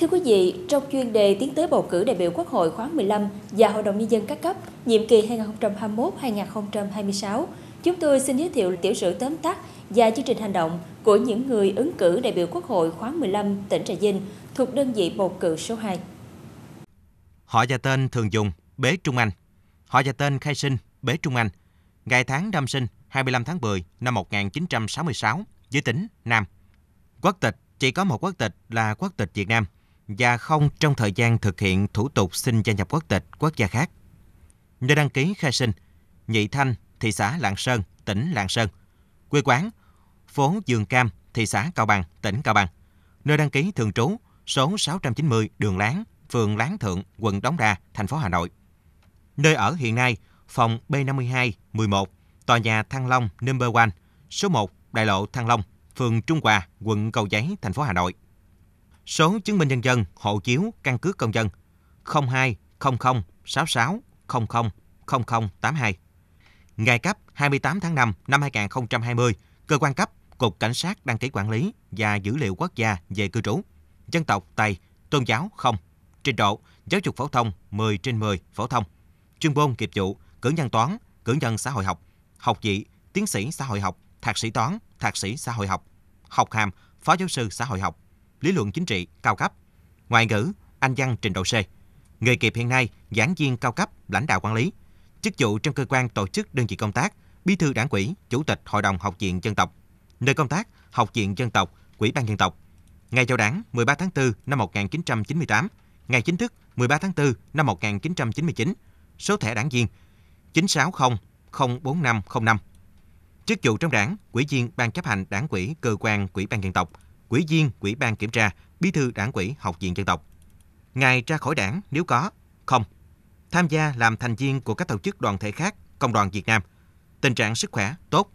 Thưa quý vị, trong chuyên đề tiến tới bầu cử đại biểu Quốc hội khóa 15 và Hội đồng Nhân dân các cấp, nhiệm kỳ 2021-2026, chúng tôi xin giới thiệu tiểu sử tóm tắt và chương trình hành động của những người ứng cử đại biểu Quốc hội khóa 15 tỉnh Trà Vinh thuộc đơn vị bầu cử số 2. Họ và tên thường dùng Bế Trung Anh. Họ và tên khai sinh Bế Trung Anh. Ngày tháng năm sinh 25 tháng 10 năm 1966, giới tính nam. Quốc tịch chỉ có một quốc tịch là quốc tịch Việt Nam – và không trong thời gian thực hiện thủ tục xin gia nhập quốc tịch quốc gia khác. Nơi đăng ký khai sinh, Nhị Thanh, thị xã Lạng Sơn, tỉnh Lạng Sơn. Quê quán, phố Dương Cam, thị xã Cao Bằng, tỉnh Cao Bằng. Nơi đăng ký thường trú, số 690 đường Láng, phường Láng Thượng, quận Đống Đa, thành phố Hà Nội. Nơi ở hiện nay, phòng B52 11, tòa nhà Thăng Long Number 1, số 1, đại lộ Thăng Long, phường Trung Hòa, quận Cầu Giấy, thành phố Hà Nội số chứng minh nhân dân, hộ chiếu, căn cước công dân 02 00 66 00 0082. Ngày cấp 28 tháng 5 năm 2020, cơ quan cấp Cục Cảnh sát đăng ký quản lý và dữ liệu quốc gia về cư trú. Dân tộc Tây, tôn giáo không. Trình độ giáo dục phổ thông 10 trên 10 phổ thông. Chuyên môn nghiệp vụ cử nhân toán, cử nhân xã hội học, học vị, tiến sĩ xã hội học, thạc sĩ toán, thạc sĩ xã hội học, học hàm, phó giáo sư xã hội học, lý luận chính trị cao cấp, ngoại ngữ, anh văn trình độ C. Nghề nghiệp hiện nay, giảng viên cao cấp, lãnh đạo quản lý, chức vụ trong cơ quan tổ chức đơn vị công tác, bí thư đảng ủy, chủ tịch hội đồng học viện dân tộc. Nơi công tác, học viện dân tộc, quỹ ban dân tộc. Ngày chào đảng 13 tháng 4 năm 1998, ngày chính thức 13 tháng 4 năm 1999, số thẻ đảng viên 960 04505. Chức vụ trong đảng, quỹ viên ban chấp hành đảng quỹ cơ quan quỹ ban dân tộc, Ủy viên Ủy ban Kiểm tra, Bí thư Đảng ủy Học viện Dân tộc. Ngài ra khỏi đảng nếu có, không. Tham gia làm thành viên của các tổ chức đoàn thể khác, Công đoàn Việt Nam. Tình trạng sức khỏe tốt.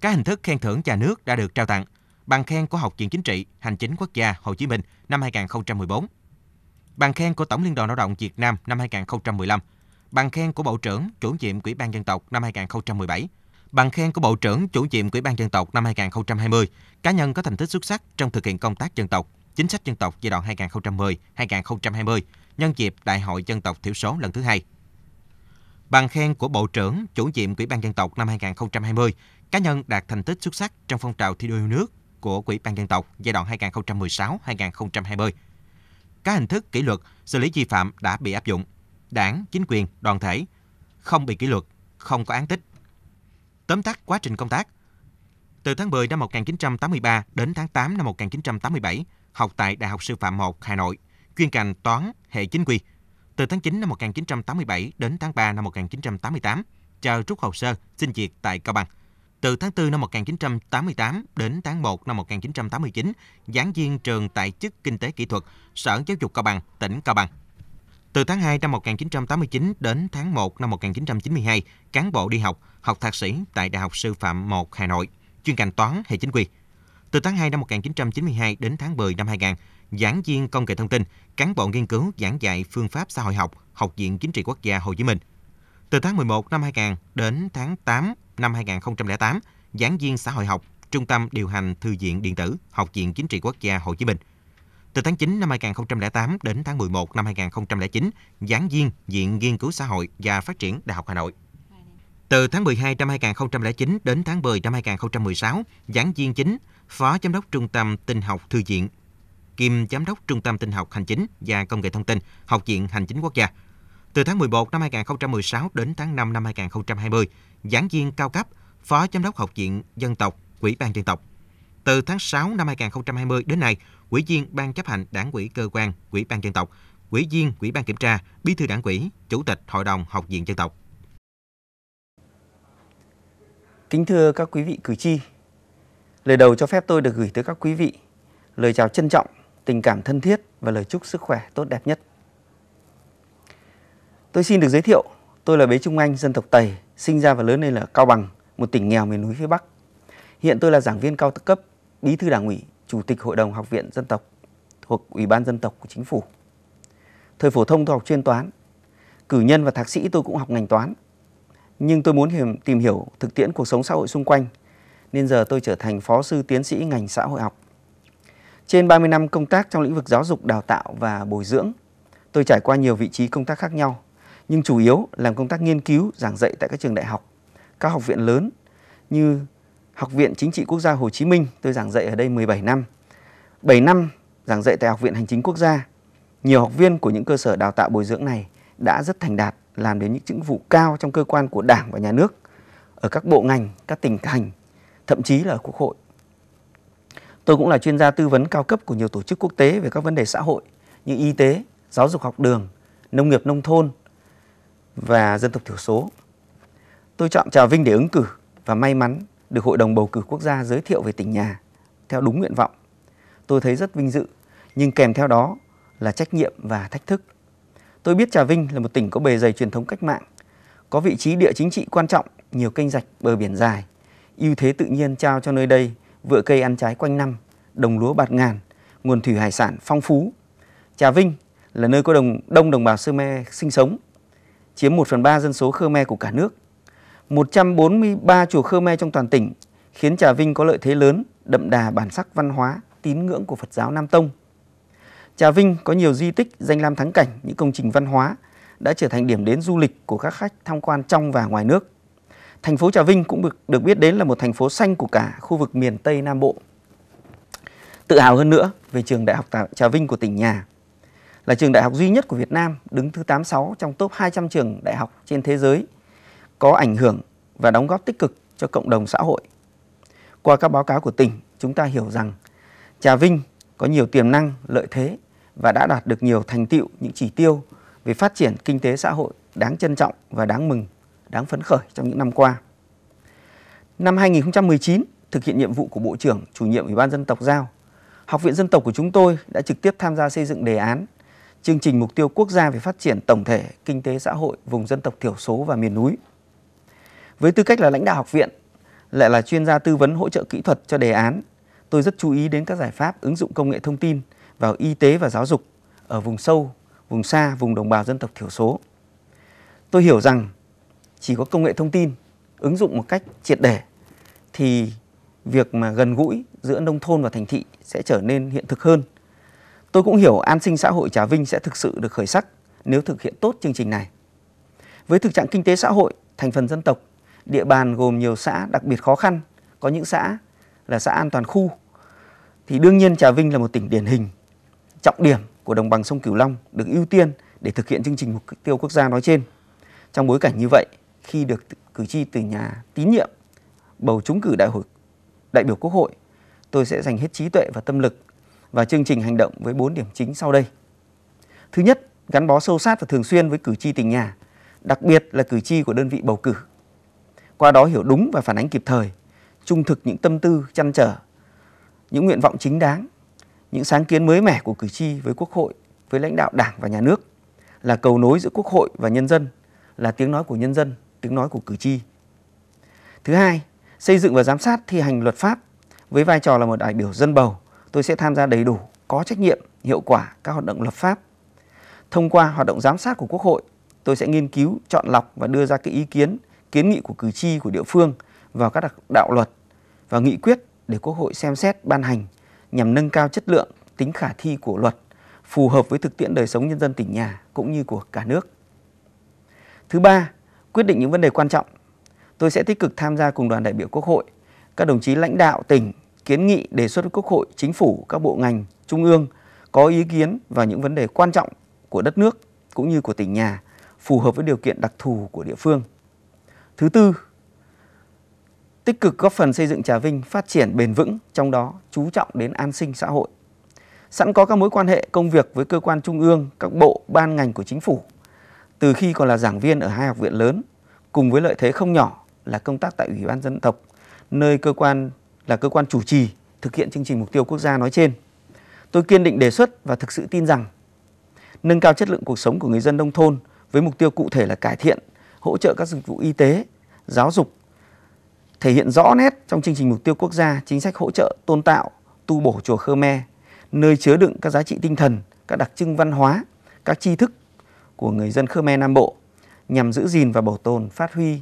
Các hình thức khen thưởng nhà nước đã được trao tặng. Bằng khen của Học viện Chính trị, Hành chính quốc gia Hồ Chí Minh năm 2014. Bằng khen của Tổng Liên đoàn Lao động Việt Nam năm 2015. Bằng khen của Bộ trưởng, Chủ nhiệm Ủy ban Dân tộc năm 2017 bằng khen của Bộ trưởng Chủ nhiệm Ủy ban Dân tộc năm 2020, cá nhân có thành tích xuất sắc trong thực hiện công tác dân tộc, chính sách dân tộc giai đoạn 2010-2020 nhân dịp Đại hội dân tộc thiểu số lần thứ hai. Bằng khen của Bộ trưởng Chủ nhiệm Ủy ban Dân tộc năm 2020, cá nhân đạt thành tích xuất sắc trong phong trào thi đua yêu nước của Ủy ban Dân tộc giai đoạn 2016-2020. Các hình thức kỷ luật xử lý vi phạm đã bị áp dụng. Đảng, chính quyền, đoàn thể không bị kỷ luật, không có án tích tóm tắt quá trình công tác. Từ tháng 10 năm 1983 đến tháng 8 năm 1987, học tại Đại học Sư phạm 1 Hà Nội, chuyên ngành Toán, hệ chính quy. Từ tháng 9 năm 1987 đến tháng 3 năm 1988, chờ rút hồ sơ xin việc tại Cao Bằng. Từ tháng 4 năm 1988 đến tháng 1 năm 1989, giảng viên trường tại chức Kinh tế Kỹ thuật, Sở Giáo dục Cao Bằng, tỉnh Cao Bằng. Từ tháng 2 năm 1989 đến tháng 1 năm 1992, cán bộ đi học, học thạc sĩ tại Đại học Sư phạm 1 Hà Nội, chuyên ngành toán hệ chính quy. Từ tháng 2 năm 1992 đến tháng 10 năm 2000, giảng viên công nghệ thông tin, cán bộ nghiên cứu giảng dạy phương pháp xã hội học, Học viện Chính trị Quốc gia Hồ Chí Minh. Từ tháng 11 năm 2000 đến tháng 8 năm 2008, giảng viên xã hội học, Trung tâm điều hành thư viện điện tử, Học viện Chính trị Quốc gia Hồ Chí Minh – từ tháng 9 năm 2008 đến tháng 11 năm 2009, giảng viên Viện Nghiên cứu Xã hội và Phát triển Đại học Hà Nội. Từ tháng 12 năm 2009 đến tháng 10 năm 2016, giảng viên chính, Phó Giám đốc Trung tâm Tinh học Thư viện, kiêm Giám đốc Trung tâm Tinh học Hành chính và Công nghệ Thông tin, Học viện Hành chính Quốc gia. Từ tháng 11 năm 2016 đến tháng 5 năm 2020, giảng viên cao cấp, Phó Giám đốc Học viện Dân tộc, Ủy ban Dân tộc. Từ tháng 6 năm 2020 đến nay, quỹ viên Ban chấp hành Đảng ủy cơ quan, quỹ ban dân tộc, quỹ viên quỹ ban kiểm tra, Bí thư Đảng ủy, Chủ tịch Hội đồng Học viện dân tộc. Kính thưa các quý vị cử tri, lời đầu cho phép tôi được gửi tới các quý vị lời chào trân trọng, tình cảm thân thiết và lời chúc sức khỏe tốt đẹp nhất. Tôi xin được giới thiệu, tôi là Bế Trung Anh, dân tộc Tây, sinh ra và lớn lên ở Cao Bằng, một tỉnh nghèo miền núi phía Bắc. Hiện tôi là giảng viên cao cấp bí thư đảng ủy, chủ tịch hội đồng học viện dân tộc thuộc Ủy ban dân tộc của chính phủ. Thời phổ thông tôi học chuyên toán, cử nhân và thạc sĩ tôi cũng học ngành toán. Nhưng tôi muốn tìm hiểu thực tiễn cuộc sống xã hội xung quanh, nên giờ tôi trở thành phó sư tiến sĩ ngành xã hội học. Trên 30 năm công tác trong lĩnh vực giáo dục, đào tạo và bồi dưỡng, tôi trải qua nhiều vị trí công tác khác nhau, nhưng chủ yếu làm công tác nghiên cứu, giảng dạy tại các trường đại học, các học viện lớn như Học viện Chính trị Quốc gia Hồ Chí Minh, tôi giảng dạy ở đây 17 năm. 7 năm giảng dạy tại Học viện Hành chính Quốc gia. Nhiều học viên của những cơ sở đào tạo bồi dưỡng này đã rất thành đạt, làm đến những chức vụ cao trong cơ quan của Đảng và Nhà nước, ở các bộ ngành, các tỉnh thành, thậm chí là ở Quốc hội. Tôi cũng là chuyên gia tư vấn cao cấp của nhiều tổ chức quốc tế về các vấn đề xã hội như y tế, giáo dục học đường, nông nghiệp nông thôn và dân tộc thiểu số. Tôi chọn Trà Vinh để ứng cử và may mắn được Hội đồng Bầu cử Quốc gia giới thiệu về tỉnh nhà theo đúng nguyện vọng. Tôi thấy rất vinh dự, nhưng kèm theo đó là trách nhiệm và thách thức. Tôi biết Trà Vinh là một tỉnh có bề dày truyền thống cách mạng, có vị trí địa chính trị quan trọng, nhiều kênh rạch, bờ biển dài. ưu thế tự nhiên trao cho nơi đây, vựa cây ăn trái quanh năm, đồng lúa bạt ngàn, nguồn thủy hải sản phong phú. Trà Vinh là nơi có đồng, đông đồng bào Khmer sinh sống, chiếm 1 phần 3 dân số Khmer của cả nước. 143 chùa Khmer trong toàn tỉnh khiến Trà Vinh có lợi thế lớn, đậm đà bản sắc văn hóa, tín ngưỡng của Phật giáo Nam Tông. Trà Vinh có nhiều di tích, danh lam thắng cảnh, những công trình văn hóa đã trở thành điểm đến du lịch của các khách tham quan trong và ngoài nước. Thành phố Trà Vinh cũng được, được biết đến là một thành phố xanh của cả khu vực miền Tây Nam Bộ. Tự hào hơn nữa về trường Đại học Trà Vinh của tỉnh nhà là trường đại học duy nhất của Việt Nam đứng thứ 86 trong top 200 trường đại học trên thế giới – có ảnh hưởng và đóng góp tích cực cho cộng đồng xã hội. Qua các báo cáo của tỉnh, chúng ta hiểu rằng Trà Vinh có nhiều tiềm năng, lợi thế và đã đạt được nhiều thành tựu, những chỉ tiêu về phát triển kinh tế xã hội đáng trân trọng và đáng mừng, đáng phấn khởi trong những năm qua. Năm 2019, thực hiện nhiệm vụ của Bộ trưởng, chủ nhiệm Ủy ban dân tộc giao, Học viện dân tộc của chúng tôi đã trực tiếp tham gia xây dựng đề án chương trình mục tiêu quốc gia về phát triển tổng thể kinh tế xã hội vùng dân tộc thiểu số và miền núi với tư cách là lãnh đạo học viện, lại là chuyên gia tư vấn hỗ trợ kỹ thuật cho đề án, tôi rất chú ý đến các giải pháp ứng dụng công nghệ thông tin vào y tế và giáo dục ở vùng sâu, vùng xa, vùng đồng bào dân tộc thiểu số. Tôi hiểu rằng chỉ có công nghệ thông tin ứng dụng một cách triệt để thì việc mà gần gũi giữa nông thôn và thành thị sẽ trở nên hiện thực hơn. Tôi cũng hiểu an sinh xã hội Trà Vinh sẽ thực sự được khởi sắc nếu thực hiện tốt chương trình này. Với thực trạng kinh tế xã hội, thành phần dân tộc địa bàn gồm nhiều xã đặc biệt khó khăn, có những xã là xã an toàn khu. Thì đương nhiên Trà Vinh là một tỉnh điển hình, trọng điểm của đồng bằng sông Cửu Long được ưu tiên để thực hiện chương trình mục tiêu quốc gia nói trên. Trong bối cảnh như vậy, khi được cử tri từ nhà tín nhiệm bầu trúng cử đại hội đại biểu Quốc hội, tôi sẽ dành hết trí tuệ và tâm lực và chương trình hành động với 4 điểm chính sau đây. Thứ nhất, gắn bó sâu sát và thường xuyên với cử tri tỉnh nhà, đặc biệt là cử tri của đơn vị bầu cử qua đó hiểu đúng và phản ánh kịp thời, trung thực những tâm tư, chăn trở, những nguyện vọng chính đáng, những sáng kiến mới mẻ của cử tri với Quốc hội, với lãnh đạo Đảng và nhà nước, là cầu nối giữa Quốc hội và nhân dân, là tiếng nói của nhân dân, tiếng nói của cử tri. Thứ hai, xây dựng và giám sát thi hành luật pháp với vai trò là một đại biểu dân bầu, tôi sẽ tham gia đầy đủ, có trách nhiệm, hiệu quả các hoạt động lập pháp. Thông qua hoạt động giám sát của Quốc hội, tôi sẽ nghiên cứu, chọn lọc và đưa ra các ý kiến kiến nghị của cử tri của địa phương vào các đạo luật và nghị quyết để Quốc hội xem xét ban hành nhằm nâng cao chất lượng, tính khả thi của luật phù hợp với thực tiễn đời sống nhân dân tỉnh nhà cũng như của cả nước. Thứ ba, quyết định những vấn đề quan trọng. Tôi sẽ tích cực tham gia cùng đoàn đại biểu Quốc hội, các đồng chí lãnh đạo tỉnh kiến nghị đề xuất với Quốc hội, chính phủ, các bộ ngành, trung ương có ý kiến vào những vấn đề quan trọng của đất nước cũng như của tỉnh nhà phù hợp với điều kiện đặc thù của địa phương. Thứ tư, tích cực góp phần xây dựng Trà Vinh phát triển bền vững, trong đó chú trọng đến an sinh xã hội. Sẵn có các mối quan hệ công việc với cơ quan trung ương, các bộ, ban ngành của chính phủ. Từ khi còn là giảng viên ở hai học viện lớn, cùng với lợi thế không nhỏ là công tác tại Ủy ban dân tộc, nơi cơ quan là cơ quan chủ trì thực hiện chương trình mục tiêu quốc gia nói trên. Tôi kiên định đề xuất và thực sự tin rằng nâng cao chất lượng cuộc sống của người dân nông thôn với mục tiêu cụ thể là cải thiện, hỗ trợ các dịch vụ y tế, giáo dục thể hiện rõ nét trong chương trình mục tiêu quốc gia chính sách hỗ trợ tôn tạo tu bổ chùa Khmer, nơi chứa đựng các giá trị tinh thần, các đặc trưng văn hóa, các tri thức của người dân Khmer Nam Bộ nhằm giữ gìn và bảo tồn phát huy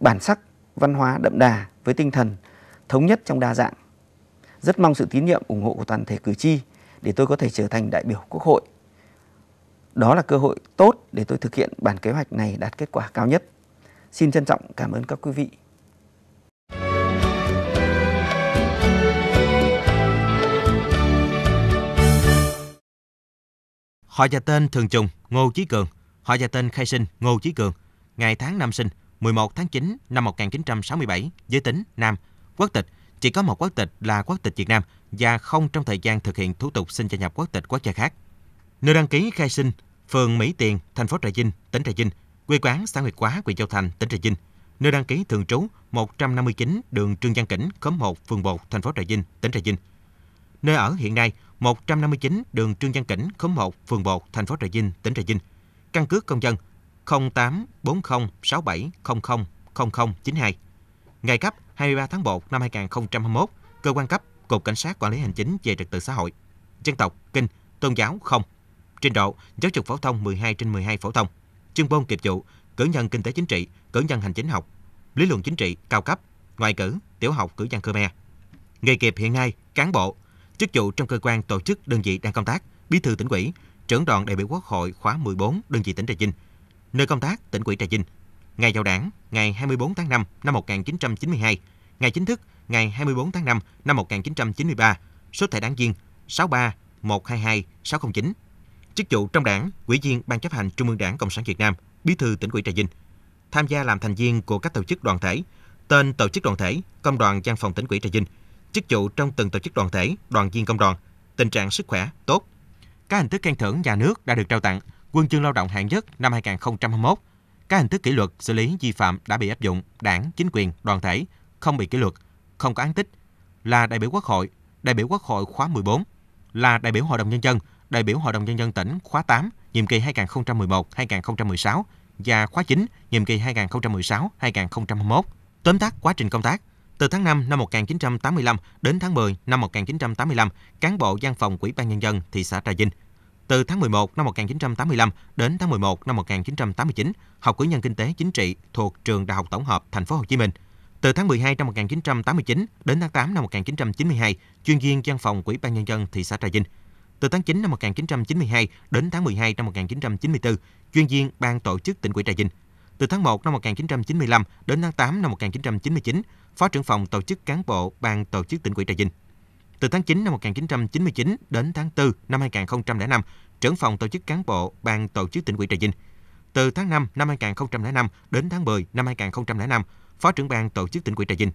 bản sắc văn hóa đậm đà với tinh thần thống nhất trong đa dạng. Rất mong sự tín nhiệm ủng hộ của toàn thể cử tri để tôi có thể trở thành đại biểu Quốc hội. Đó là cơ hội tốt để tôi thực hiện bản kế hoạch này đạt kết quả cao nhất. Xin trân trọng cảm ơn các quý vị. Họ và tên Thường Trùng Ngô Chí Cường, họ và tên khai sinh Ngô Chí Cường, ngày tháng năm sinh 11 tháng 9 năm 1967, giới tính nam, quốc tịch chỉ có một quốc tịch là quốc tịch Việt Nam và không trong thời gian thực hiện thủ tục xin gia nhập quốc tịch quốc gia khác. Nơi đăng ký khai sinh, phường Mỹ Tiền, thành phố Trà Vinh, tỉnh Trà Vinh, quê quán xã Nguyệt Quá, huyện Châu Thành, tỉnh Trà Vinh, nơi đăng ký thường trú 159 đường Trương Văn Kỉnh, khóm 1, phường 1, thành phố Trà Vinh, tỉnh Trà Vinh. Nơi ở hiện nay 159 đường Trương Văn Kỉnh, khóm 1, phường 1, thành phố Trà Vinh, tỉnh Trà Vinh. Căn cước công dân 084067000092. Ngày cấp 23 tháng 1 năm 2021, cơ quan cấp Cục Cảnh sát Quản lý Hành chính về Trật tự xã hội. Dân tộc, kinh, tôn giáo không. Trình độ, giáo dục phổ thông 12 trên 12 phổ thông chuyên môn nghiệp vụ, cử nhân kinh tế chính trị, cử nhân hành chính học, lý luận chính trị cao cấp, ngoại cử, tiểu học cử nhân Khmer. Nghề nghiệp hiện nay, cán bộ, chức vụ trong cơ quan tổ chức đơn vị đang công tác, bí thư tỉnh ủy, trưởng đoàn đại biểu Quốc hội khóa 14 đơn vị tỉnh Trà Vinh. Nơi công tác tỉnh ủy Trà Vinh. Ngày vào đảng ngày 24 tháng 5 năm 1992, ngày chính thức ngày 24 tháng 5 năm 1993, số thẻ đảng viên 63122609 chức vụ trong đảng, ủy viên Ban chấp hành Trung ương Đảng Cộng sản Việt Nam, bí thư tỉnh ủy Trà Vinh, tham gia làm thành viên của các tổ chức đoàn thể, tên tổ chức đoàn thể, công đoàn văn phòng tỉnh ủy Trà Vinh, chức vụ trong từng tổ chức đoàn thể, đoàn viên công đoàn, tình trạng sức khỏe tốt. Các hình thức khen thưởng nhà nước đã được trao tặng Quân chương lao động hạng nhất năm 2021. Các hình thức kỷ luật xử lý vi phạm đã bị áp dụng đảng, chính quyền, đoàn thể, không bị kỷ luật, không có án tích, là đại biểu Quốc hội, đại biểu Quốc hội khóa 14, là đại biểu Hội đồng Nhân dân, đại biểu Hội đồng Nhân dân tỉnh khóa 8, nhiệm kỳ 2011-2016 và khóa 9, nhiệm kỳ 2016-2021. Tóm tắt quá trình công tác, từ tháng 5 năm 1985 đến tháng 10 năm 1985, cán bộ văn phòng Ủy ban Nhân dân thị xã Trà Vinh. Từ tháng 11 năm 1985 đến tháng 11 năm 1989, học cử nhân kinh tế chính trị thuộc trường Đại học Tổng hợp Thành phố Hồ Chí Minh. Từ tháng 12 năm 1989 đến tháng 8 năm 1992, chuyên viên văn phòng Ủy ban Nhân dân thị xã Trà Vinh từ tháng 9 năm 1992 đến tháng 12 năm 1994, chuyên viên Ban tổ chức tỉnh ủy Trà Vinh. Từ tháng 1 năm 1995 đến tháng 8 năm 1999, Phó trưởng phòng tổ chức cán bộ Ban tổ chức tỉnh ủy Trà Vinh. Từ tháng 9 năm 1999 đến tháng 4 năm 2005, trưởng phòng tổ chức cán bộ Ban tổ chức tỉnh ủy Trà Vinh. Từ tháng 5 năm 2005 đến tháng 10 năm 2005, Phó trưởng ban tổ chức tỉnh ủy Trà Vinh.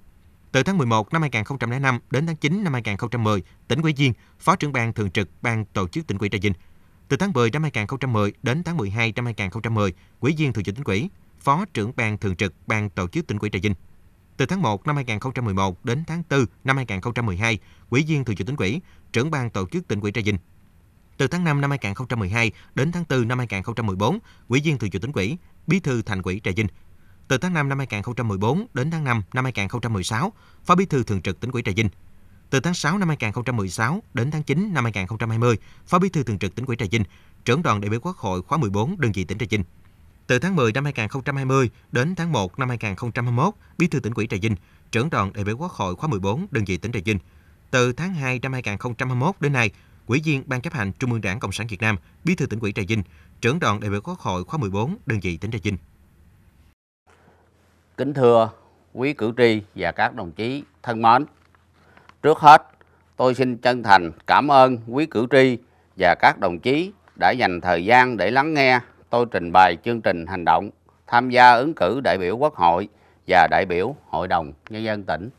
Từ tháng 11 năm 2005 đến tháng 9 năm 2010, tỉnh ủy viên, phó trưởng ban thường trực ban tổ chức tỉnh ủy Trà Vinh. Từ tháng 10 năm 2010 đến tháng 12 năm 2010, ủy viên thường trực tỉnh ủy, phó trưởng ban thường trực ban tổ chức tỉnh ủy Trà Vinh. Từ tháng 1 năm 2011 đến tháng 4 năm 2012, ủy viên thường trực tỉnh ủy, trưởng ban tổ chức tỉnh ủy Trà Vinh. Từ tháng 5 năm 2012 đến tháng 4 năm 2014, ủy viên thường trực tỉnh ủy, bí thư thành ủy Trà Vinh, từ tháng 5 năm 2014 đến tháng 5 năm 2016, Phó Bí thư Thường trực tỉnh ủy Trà Vinh. Từ tháng 6 năm 2016 đến tháng 9 năm 2020, Phó Bí thư Thường trực tỉnh ủy Trà Vinh, trưởng đoàn đại biểu Quốc hội khóa 14 đơn vị tỉnh Trà Vinh. Từ tháng 10 năm 2020 đến tháng 1 năm 2021, Bí thư tỉnh ủy Trà Vinh, trưởng đoàn đại biểu Quốc hội khóa 14 đơn vị tỉnh Trà Vinh. Từ tháng 2 năm 2021 đến nay, Ủy viên Ban chấp hành Trung ương Đảng Cộng sản Việt Nam, Bí thư tỉnh ủy Trà Vinh, trưởng đoàn đại biểu Quốc hội khóa 14 đơn vị tỉnh Trà Vinh. Kính thưa quý cử tri và các đồng chí thân mến, trước hết tôi xin chân thành cảm ơn quý cử tri và các đồng chí đã dành thời gian để lắng nghe tôi trình bày chương trình hành động tham gia ứng cử đại biểu Quốc hội và đại biểu Hội đồng Nhân dân tỉnh.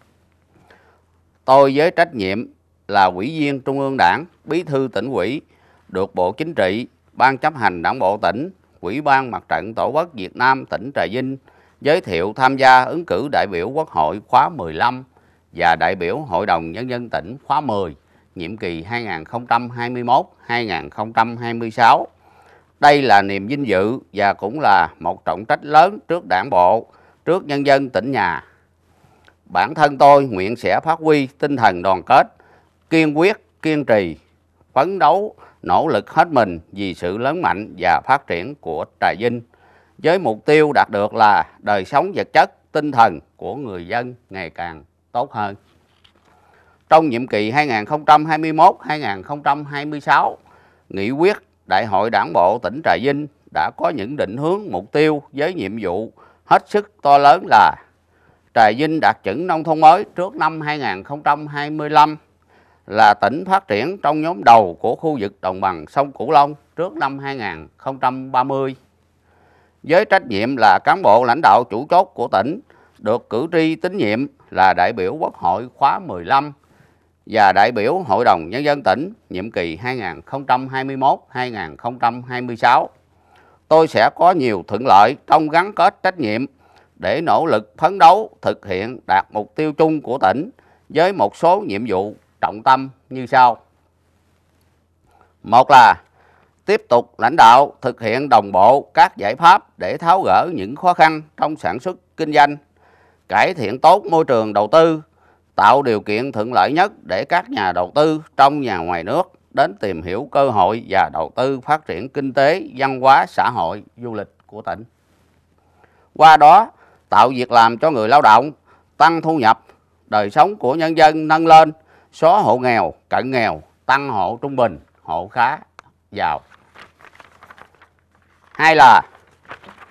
Tôi với trách nhiệm là ủy viên Trung ương Đảng, bí thư tỉnh ủy, được Bộ Chính trị, Ban chấp hành Đảng bộ tỉnh, Ủy ban Mặt trận Tổ quốc Việt Nam tỉnh Trà Vinh giới thiệu tham gia ứng cử đại biểu Quốc hội khóa 15 và đại biểu Hội đồng Nhân dân tỉnh khóa 10, nhiệm kỳ 2021-2026. Đây là niềm vinh dự và cũng là một trọng trách lớn trước đảng bộ, trước nhân dân tỉnh nhà. Bản thân tôi nguyện sẽ phát huy tinh thần đoàn kết, kiên quyết, kiên trì, phấn đấu, nỗ lực hết mình vì sự lớn mạnh và phát triển của Trà Vinh với mục tiêu đạt được là đời sống vật chất, tinh thần của người dân ngày càng tốt hơn. Trong nhiệm kỳ 2021-2026, nghị quyết Đại hội Đảng bộ tỉnh Trà Vinh đã có những định hướng mục tiêu với nhiệm vụ hết sức to lớn là Trà Vinh đạt chuẩn nông thôn mới trước năm 2025 là tỉnh phát triển trong nhóm đầu của khu vực đồng bằng sông Cửu Long trước năm 2030 với trách nhiệm là cán bộ lãnh đạo chủ chốt của tỉnh, được cử tri tín nhiệm là đại biểu Quốc hội khóa 15 và đại biểu Hội đồng Nhân dân tỉnh nhiệm kỳ 2021-2026. Tôi sẽ có nhiều thuận lợi trong gắn kết trách nhiệm để nỗ lực phấn đấu thực hiện đạt mục tiêu chung của tỉnh với một số nhiệm vụ trọng tâm như sau. Một là tiếp tục lãnh đạo thực hiện đồng bộ các giải pháp để tháo gỡ những khó khăn trong sản xuất kinh doanh, cải thiện tốt môi trường đầu tư, tạo điều kiện thuận lợi nhất để các nhà đầu tư trong nhà ngoài nước đến tìm hiểu cơ hội và đầu tư phát triển kinh tế, văn hóa, xã hội, du lịch của tỉnh. Qua đó, tạo việc làm cho người lao động, tăng thu nhập, đời sống của nhân dân nâng lên, xóa hộ nghèo, cận nghèo, tăng hộ trung bình, hộ khá, giàu. Hai là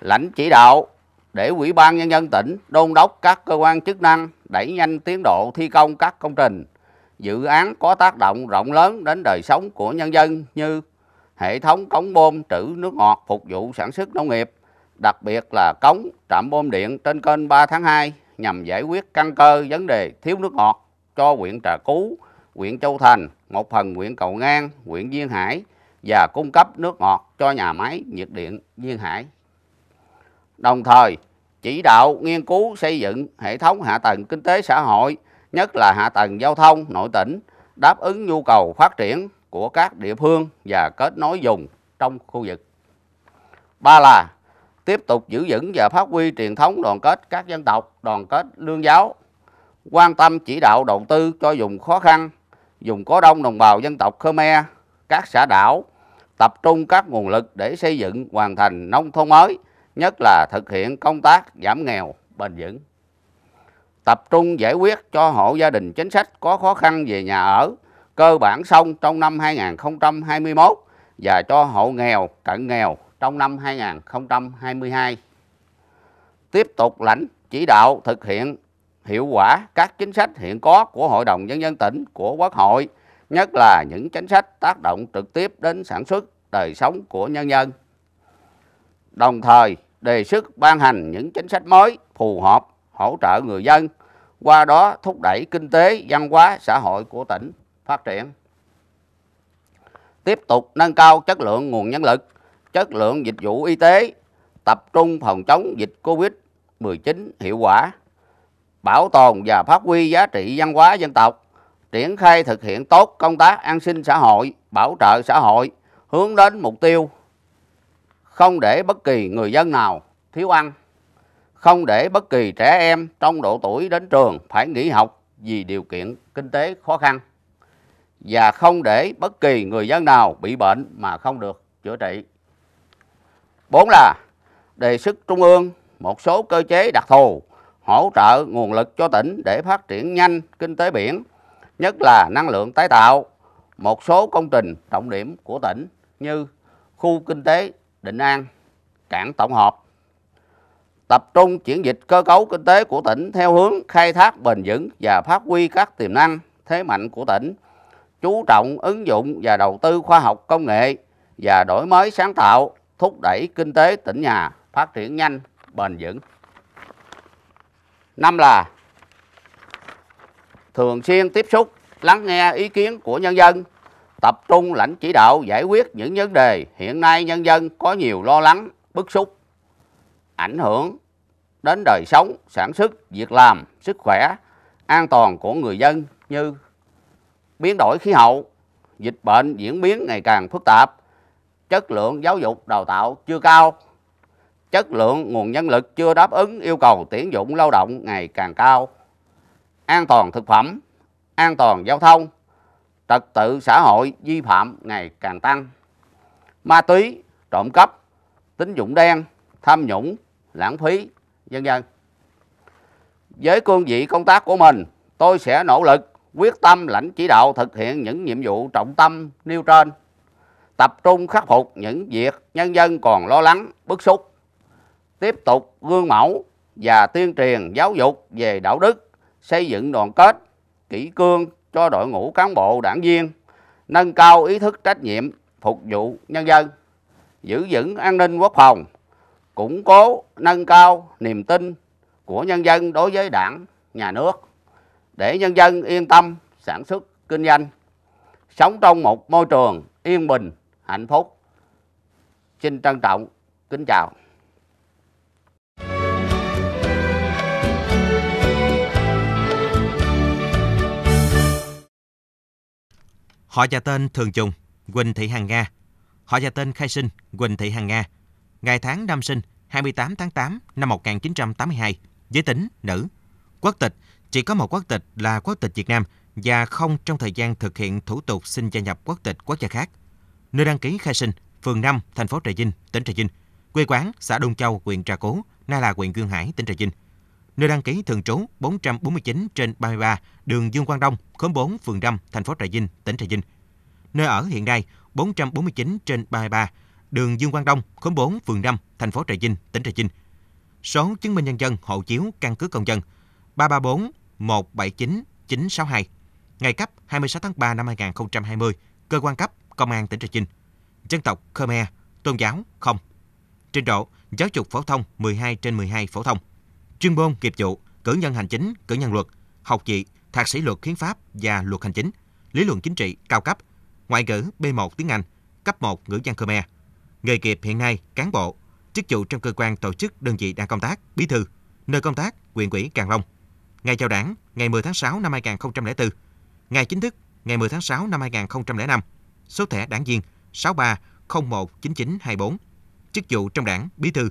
lãnh chỉ đạo để Ủy ban Nhân dân tỉnh đôn đốc các cơ quan chức năng đẩy nhanh tiến độ thi công các công trình, dự án có tác động rộng lớn đến đời sống của nhân dân như hệ thống cống bơm trữ nước ngọt phục vụ sản xuất nông nghiệp, đặc biệt là cống trạm bơm điện trên kênh 3 tháng 2 nhằm giải quyết căn cơ vấn đề thiếu nước ngọt cho huyện Trà Cú, huyện Châu Thành, một phần huyện Cầu Ngang, huyện Duyên Hải, và cung cấp nước ngọt cho nhà máy nhiệt điện Duyên Hải. Đồng thời, chỉ đạo nghiên cứu xây dựng hệ thống hạ tầng kinh tế xã hội, nhất là hạ tầng giao thông nội tỉnh, đáp ứng nhu cầu phát triển của các địa phương và kết nối vùng trong khu vực. Ba là tiếp tục giữ vững và phát huy truyền thống đoàn kết các dân tộc, đoàn kết lương giáo, quan tâm chỉ đạo đầu tư cho vùng khó khăn, vùng có đông đồng bào dân tộc Khmer các xã đảo tập trung các nguồn lực để xây dựng hoàn thành nông thôn mới, nhất là thực hiện công tác giảm nghèo bền vững. Tập trung giải quyết cho hộ gia đình chính sách có khó khăn về nhà ở cơ bản xong trong năm 2021 và cho hộ nghèo, cận nghèo trong năm 2022. Tiếp tục lãnh chỉ đạo thực hiện hiệu quả các chính sách hiện có của Hội đồng Nhân dân tỉnh, của Quốc hội nhất là những chính sách tác động trực tiếp đến sản xuất, đời sống của nhân dân. Đồng thời, đề xuất ban hành những chính sách mới phù hợp hỗ trợ người dân, qua đó thúc đẩy kinh tế, văn hóa, xã hội của tỉnh phát triển. Tiếp tục nâng cao chất lượng nguồn nhân lực, chất lượng dịch vụ y tế, tập trung phòng chống dịch Covid-19 hiệu quả, bảo tồn và phát huy giá trị văn hóa dân tộc, triển khai thực hiện tốt công tác an sinh xã hội, bảo trợ xã hội, hướng đến mục tiêu không để bất kỳ người dân nào thiếu ăn, không để bất kỳ trẻ em trong độ tuổi đến trường phải nghỉ học vì điều kiện kinh tế khó khăn và không để bất kỳ người dân nào bị bệnh mà không được chữa trị. Bốn là đề xuất trung ương một số cơ chế đặc thù hỗ trợ nguồn lực cho tỉnh để phát triển nhanh kinh tế biển nhất là năng lượng tái tạo, một số công trình trọng điểm của tỉnh như khu kinh tế Định An, cảng tổng hợp. Tập trung chuyển dịch cơ cấu kinh tế của tỉnh theo hướng khai thác bền vững và phát huy các tiềm năng, thế mạnh của tỉnh, chú trọng ứng dụng và đầu tư khoa học công nghệ và đổi mới sáng tạo, thúc đẩy kinh tế tỉnh nhà phát triển nhanh, bền vững. Năm là thường xuyên tiếp xúc, lắng nghe ý kiến của nhân dân, tập trung lãnh chỉ đạo giải quyết những vấn đề hiện nay nhân dân có nhiều lo lắng, bức xúc, ảnh hưởng đến đời sống, sản xuất, việc làm, sức khỏe, an toàn của người dân như biến đổi khí hậu, dịch bệnh diễn biến ngày càng phức tạp, chất lượng giáo dục đào tạo chưa cao, chất lượng nguồn nhân lực chưa đáp ứng yêu cầu tuyển dụng lao động ngày càng cao an toàn thực phẩm, an toàn giao thông, trật tự xã hội vi phạm ngày càng tăng. Ma túy, trộm cắp, tín dụng đen, tham nhũng, lãng phí, vân vân. Với cương vị công tác của mình, tôi sẽ nỗ lực quyết tâm lãnh chỉ đạo thực hiện những nhiệm vụ trọng tâm nêu trên, tập trung khắc phục những việc nhân dân còn lo lắng, bức xúc, tiếp tục gương mẫu và tuyên truyền giáo dục về đạo đức xây dựng đoàn kết, kỷ cương cho đội ngũ cán bộ đảng viên, nâng cao ý thức trách nhiệm phục vụ nhân dân, giữ vững an ninh quốc phòng, củng cố nâng cao niềm tin của nhân dân đối với đảng, nhà nước để nhân dân yên tâm sản xuất kinh doanh, sống trong một môi trường yên bình, hạnh phúc. Xin trân trọng kính chào Họ và tên thường dùng Quỳnh Thị Hằng Nga. Họ và tên khai sinh Quỳnh Thị Hằng Nga. Ngày tháng năm sinh 28 tháng 8 năm 1982, giới tính nữ. Quốc tịch chỉ có một quốc tịch là quốc tịch Việt Nam và không trong thời gian thực hiện thủ tục xin gia nhập quốc tịch quốc gia khác. Nơi đăng ký khai sinh, phường 5, thành phố Trà Vinh, tỉnh Trà Vinh. Quê quán, xã Đông Châu, huyện Trà Cú, nay là huyện Duyên Hải, tỉnh Trà Vinh nơi đăng ký thường trú 449 trên 33 đường Dương Quang Đông, khóm 4, phường 5, thành phố Trà Vinh, tỉnh Trà Vinh. Nơi ở hiện nay 449 trên 33 đường Dương Quang Đông, khóm 4, phường 5, thành phố Trà Vinh, tỉnh Trà Vinh. Số chứng minh nhân dân, hộ chiếu, căn cước công dân 334 179 962. Ngày cấp 26 tháng 3 năm 2020, cơ quan cấp Công an tỉnh Trà Vinh. Dân tộc Khmer, tôn giáo không. Trình độ giáo dục phổ thông 12 trên 12 phổ thông chuyên môn nghiệp vụ, cử nhân hành chính, cử nhân luật, học vị, thạc sĩ luật hiến pháp và luật hành chính, lý luận chính trị cao cấp, ngoại ngữ B1 tiếng Anh, cấp 1 ngữ văn Khmer. Nghề nghiệp hiện nay cán bộ, chức vụ trong cơ quan tổ chức đơn vị đang công tác, bí thư, nơi công tác, quyền quỹ Càng Long. Ngày chào đảng, ngày 10 tháng 6 năm 2004. Ngày chính thức, ngày 10 tháng 6 năm 2005. Số thẻ đảng viên 63019924. Chức vụ trong đảng, bí thư.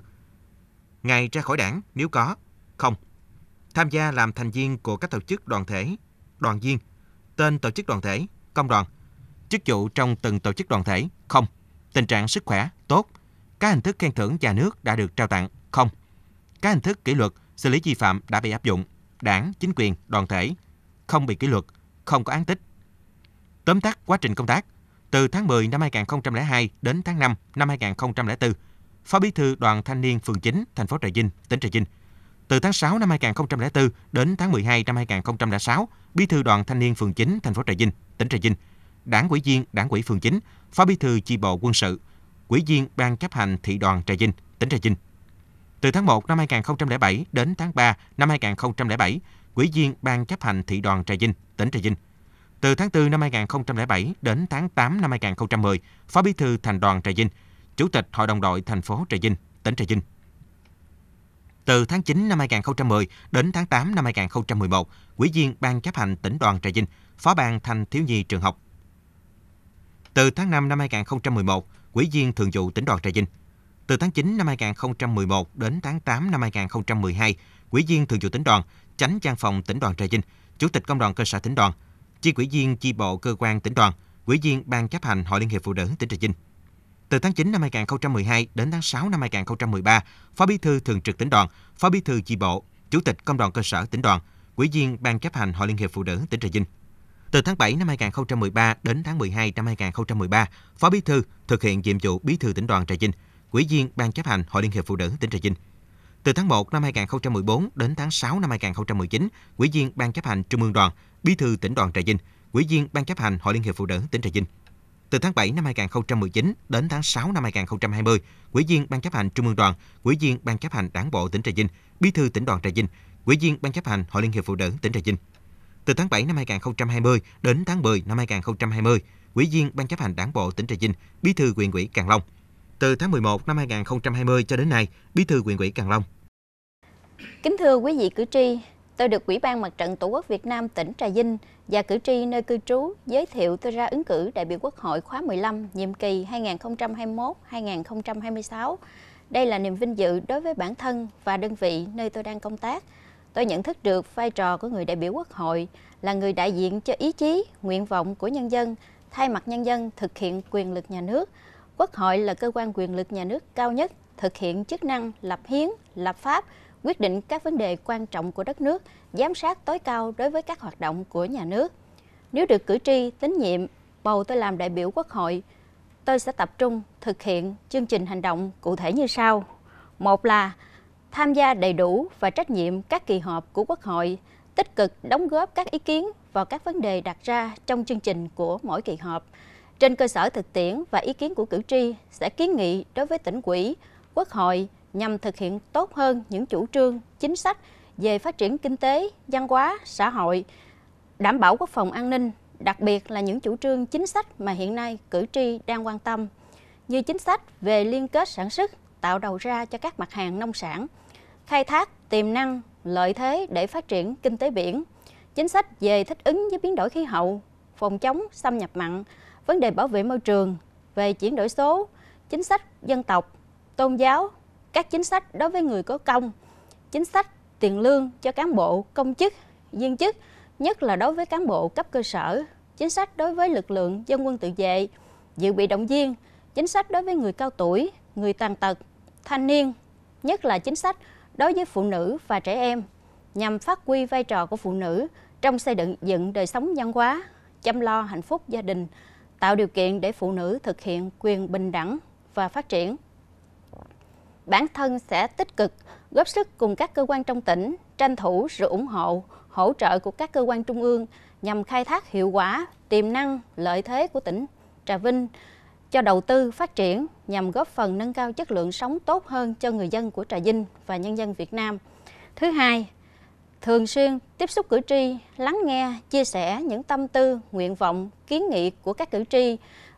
Ngày ra khỏi đảng nếu có không. Tham gia làm thành viên của các tổ chức đoàn thể, đoàn viên, tên tổ chức đoàn thể, công đoàn, chức vụ trong từng tổ chức đoàn thể. Không. Tình trạng sức khỏe tốt. Các hình thức khen thưởng nhà nước đã được trao tặng. Không. Các hình thức kỷ luật, xử lý vi phạm đã bị áp dụng. Đảng, chính quyền, đoàn thể không bị kỷ luật, không có án tích. Tóm tắt quá trình công tác, từ tháng 10 năm 2002 đến tháng 5 năm 2004, Phó Bí thư Đoàn Thanh niên phường 9, thành phố Trà Vinh, tỉnh Trà Vinh từ tháng 6 năm 2004 đến tháng 12 năm 2006, Bí thư Đoàn Thanh niên phường 9 thành phố Trà Vinh, tỉnh Trà Vinh, Đảng ủy viên Đảng ủy phường 9, Phó Bí thư chi bộ quân sự, Ủy viên Ban chấp hành thị đoàn Trà Vinh, tỉnh Trà Vinh. Từ tháng 1 năm 2007 đến tháng 3 năm 2007, Ủy viên Ban chấp hành thị đoàn Trà Vinh, tỉnh Trà Vinh. Từ tháng 4 năm 2007 đến tháng 8 năm 2010, Phó Bí thư Thành đoàn Trà Vinh, Chủ tịch Hội đồng đội thành phố Trà Vinh, tỉnh Trà Vinh từ tháng 9 năm 2010 đến tháng 8 năm 2011, quỹ viên Ban chấp hành tỉnh đoàn Trà Vinh, Phó ban Thanh thiếu nhi trường học. Từ tháng 5 năm 2011, quỹ viên Thường vụ tỉnh đoàn Trà Vinh. Từ tháng 9 năm 2011 đến tháng 8 năm 2012, quỹ viên Thường vụ tỉnh đoàn, Chánh Văn phòng tỉnh đoàn Trà Vinh, Chủ tịch Công đoàn cơ sở tỉnh đoàn, Chi quỹ viên chi bộ cơ quan tỉnh đoàn, quỹ viên Ban chấp hành Hội Liên hiệp Phụ nữ tỉnh Trà Vinh. Từ tháng 9 năm 2012 đến tháng 6 năm 2013, Phó Bí thư Thường trực tỉnh đoàn, Phó Bí thư chi bộ, Chủ tịch Công đoàn cơ sở tỉnh đoàn, Quỹ viên Ban chấp hành Hội Liên hiệp Phụ nữ tỉnh Trà Vinh. Từ tháng 7 năm 2013 đến tháng 12 năm 2013, Phó Bí thư thực hiện nhiệm vụ Bí thư tỉnh đoàn Trà Vinh, Quỹ viên Ban chấp hành Hội Liên hiệp Phụ nữ tỉnh Trà Vinh. Từ tháng 1 năm 2014 đến tháng 6 năm 2019, Quỹ viên Ban chấp hành Trung ương đoàn, Bí thư tỉnh đoàn Trà Vinh, Quỹ viên Ban chấp hành Hội Liên hiệp Phụ nữ tỉnh Trà Vinh từ tháng 7 năm 2019 đến tháng 6 năm 2020, Ủy viên Ban chấp hành Trung ương Đoàn, Ủy viên Ban chấp hành Đảng bộ tỉnh Trà Vinh, Bí thư tỉnh đoàn Trà Vinh, Ủy viên Ban chấp hành Hội Liên hiệp Phụ nữ tỉnh Trà Vinh. Từ tháng 7 năm 2020 đến tháng 10 năm 2020, Ủy viên Ban chấp hành Đảng bộ tỉnh Trà Vinh, Bí thư huyện ủy Càng Long. Từ tháng 11 năm 2020 cho đến nay, Bí thư huyện ủy Càng Long. Kính thưa quý vị cử tri, tôi được Ủy ban Mặt trận Tổ quốc Việt Nam tỉnh Trà Vinh và cử tri nơi cư trú giới thiệu tôi ra ứng cử đại biểu Quốc hội khóa 15, nhiệm kỳ 2021-2026. Đây là niềm vinh dự đối với bản thân và đơn vị nơi tôi đang công tác. Tôi nhận thức được vai trò của người đại biểu Quốc hội là người đại diện cho ý chí, nguyện vọng của nhân dân, thay mặt nhân dân thực hiện quyền lực nhà nước. Quốc hội là cơ quan quyền lực nhà nước cao nhất, thực hiện chức năng lập hiến, lập pháp, quyết định các vấn đề quan trọng của đất nước, giám sát tối cao đối với các hoạt động của nhà nước. Nếu được cử tri tín nhiệm bầu tôi làm đại biểu Quốc hội, tôi sẽ tập trung thực hiện chương trình hành động cụ thể như sau. Một là tham gia đầy đủ và trách nhiệm các kỳ họp của Quốc hội, tích cực đóng góp các ý kiến vào các vấn đề đặt ra trong chương trình của mỗi kỳ họp. Trên cơ sở thực tiễn và ý kiến của cử tri sẽ kiến nghị đối với tỉnh quỹ, Quốc hội nhằm thực hiện tốt hơn những chủ trương, chính sách về phát triển kinh tế, văn hóa, xã hội, đảm bảo quốc phòng an ninh, đặc biệt là những chủ trương chính sách mà hiện nay cử tri đang quan tâm, như chính sách về liên kết sản xuất, tạo đầu ra cho các mặt hàng nông sản, khai thác tiềm năng, lợi thế để phát triển kinh tế biển, chính sách về thích ứng với biến đổi khí hậu, phòng chống xâm nhập mặn, vấn đề bảo vệ môi trường, về chuyển đổi số, chính sách dân tộc, tôn giáo, các chính sách đối với người có công, chính sách tiền lương cho cán bộ, công chức, viên chức, nhất là đối với cán bộ cấp cơ sở, chính sách đối với lực lượng dân quân tự vệ, dự bị động viên, chính sách đối với người cao tuổi, người tàn tật, thanh niên, nhất là chính sách đối với phụ nữ và trẻ em, nhằm phát huy vai trò của phụ nữ trong xây dựng dựng đời sống văn hóa, chăm lo hạnh phúc gia đình, tạo điều kiện để phụ nữ thực hiện quyền bình đẳng và phát triển bản thân sẽ tích cực góp sức cùng các cơ quan trong tỉnh tranh thủ sự ủng hộ, hỗ trợ của các cơ quan trung ương nhằm khai thác hiệu quả tiềm năng, lợi thế của tỉnh Trà Vinh cho đầu tư phát triển nhằm góp phần nâng cao chất lượng sống tốt hơn cho người dân của Trà Vinh và nhân dân Việt Nam. Thứ hai, thường xuyên tiếp xúc cử tri, lắng nghe, chia sẻ những tâm tư, nguyện vọng, kiến nghị của các cử tri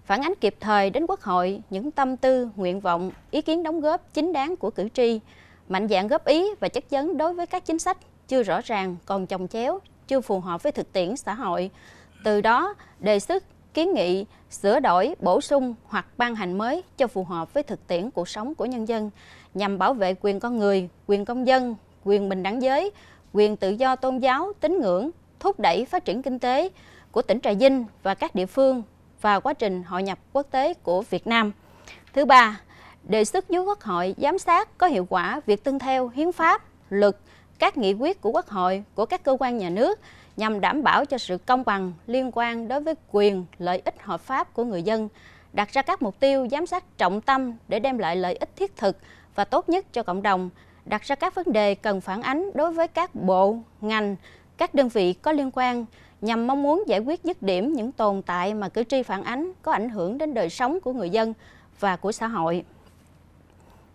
phản ánh kịp thời đến Quốc hội những tâm tư, nguyện vọng, ý kiến đóng góp chính đáng của cử tri, mạnh dạng góp ý và chất vấn đối với các chính sách chưa rõ ràng, còn chồng chéo, chưa phù hợp với thực tiễn xã hội. Từ đó, đề xuất, kiến nghị, sửa đổi, bổ sung hoặc ban hành mới cho phù hợp với thực tiễn cuộc sống của nhân dân nhằm bảo vệ quyền con người, quyền công dân, quyền bình đẳng giới, quyền tự do tôn giáo, tín ngưỡng, thúc đẩy phát triển kinh tế của tỉnh Trà Vinh và các địa phương và quá trình hội nhập quốc tế của Việt Nam. Thứ ba, đề xuất dưới Quốc hội giám sát có hiệu quả việc tuân theo hiến pháp, luật, các nghị quyết của Quốc hội, của các cơ quan nhà nước nhằm đảm bảo cho sự công bằng liên quan đối với quyền, lợi ích hợp pháp của người dân, đặt ra các mục tiêu giám sát trọng tâm để đem lại lợi ích thiết thực và tốt nhất cho cộng đồng, đặt ra các vấn đề cần phản ánh đối với các bộ, ngành, các đơn vị có liên quan nhằm mong muốn giải quyết dứt điểm những tồn tại mà cử tri phản ánh có ảnh hưởng đến đời sống của người dân và của xã hội.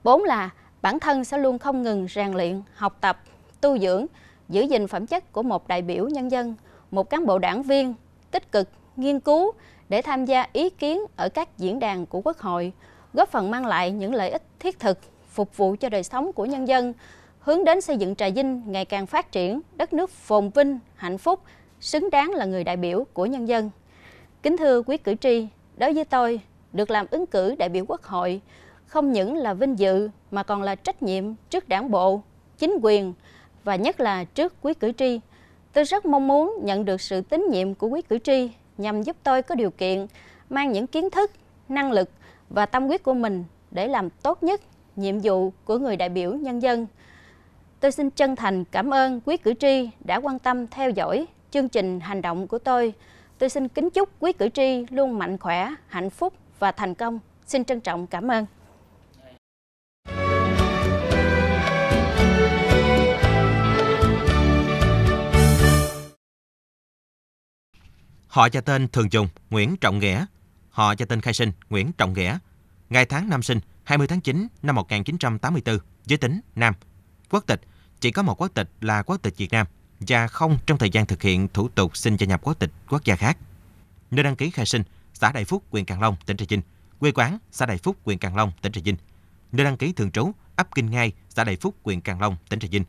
Bốn là bản thân sẽ luôn không ngừng rèn luyện, học tập, tu dưỡng, giữ gìn phẩm chất của một đại biểu nhân dân, một cán bộ đảng viên, tích cực, nghiên cứu để tham gia ý kiến ở các diễn đàn của Quốc hội, góp phần mang lại những lợi ích thiết thực, phục vụ cho đời sống của nhân dân, hướng đến xây dựng Trà Vinh ngày càng phát triển, đất nước phồn vinh, hạnh phúc, xứng đáng là người đại biểu của nhân dân. Kính thưa quý cử tri, đối với tôi, được làm ứng cử đại biểu Quốc hội không những là vinh dự mà còn là trách nhiệm trước đảng bộ, chính quyền và nhất là trước quý cử tri. Tôi rất mong muốn nhận được sự tín nhiệm của quý cử tri nhằm giúp tôi có điều kiện mang những kiến thức, năng lực và tâm huyết của mình để làm tốt nhất nhiệm vụ của người đại biểu nhân dân. Tôi xin chân thành cảm ơn quý cử tri đã quan tâm theo dõi chương trình hành động của tôi. Tôi xin kính chúc quý cử tri luôn mạnh khỏe, hạnh phúc và thành công. Xin trân trọng cảm ơn. Họ cho tên thường dùng Nguyễn Trọng Nghĩa. Họ cho tên khai sinh Nguyễn Trọng Nghĩa. Ngày tháng năm sinh 20 tháng 9 năm 1984, giới tính nam. Quốc tịch chỉ có một quốc tịch là quốc tịch Việt Nam và không trong thời gian thực hiện thủ tục xin gia nhập quốc tịch quốc gia khác. Nơi đăng ký khai sinh, xã Đại Phúc, huyện Càng Long, tỉnh Trà Vinh, quê quán xã Đại Phúc, huyện Càng Long, tỉnh Trà Vinh. Nơi đăng ký thường trú, ấp Kinh Ngai, xã Đại Phúc, huyện Càng Long, tỉnh Trà Vinh.